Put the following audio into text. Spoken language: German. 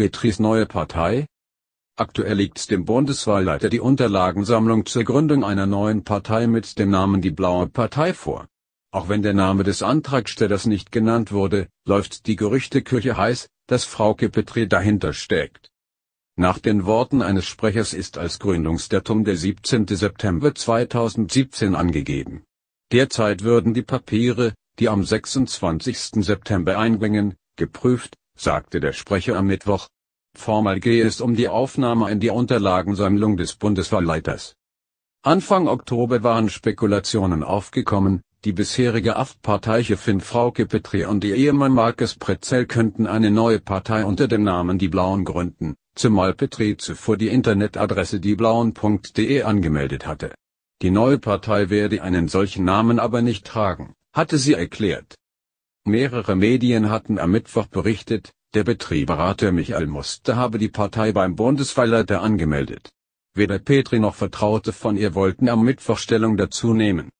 Petris neue Partei? Aktuell liegt dem Bundeswahlleiter die Unterlagensammlung zur Gründung einer neuen Partei mit dem Namen Die Blaue Partei vor. Auch wenn der Name des Antragstellers nicht genannt wurde, läuft die Gerüchteküche heiß, dass Frauke Petri dahinter steckt. Nach den Worten eines Sprechers ist als Gründungsdatum der 17. September 2017 angegeben. Derzeit würden die Papiere, die am 26. September eingingen, geprüft, sagte der Sprecher am Mittwoch. Formal gehe es um die Aufnahme in die Unterlagensammlung des Bundeswahlleiters. Anfang Oktober waren Spekulationen aufgekommen, die bisherige AFT-Parteichefin Frauke Petri und ihr Ehemann Markus Pretzel könnten eine neue Partei unter dem Namen Die Blauen gründen, zumal Petri zuvor die Internetadresse dieblauen.de angemeldet hatte. Die neue Partei werde einen solchen Namen aber nicht tragen, hatte sie erklärt. Mehrere Medien hatten am Mittwoch berichtet, der Betrieberater Michael Muster habe die Partei beim Bundeswahlleiter angemeldet. Weder Petri noch Vertraute von ihr wollten am Mittwoch Stellung dazu nehmen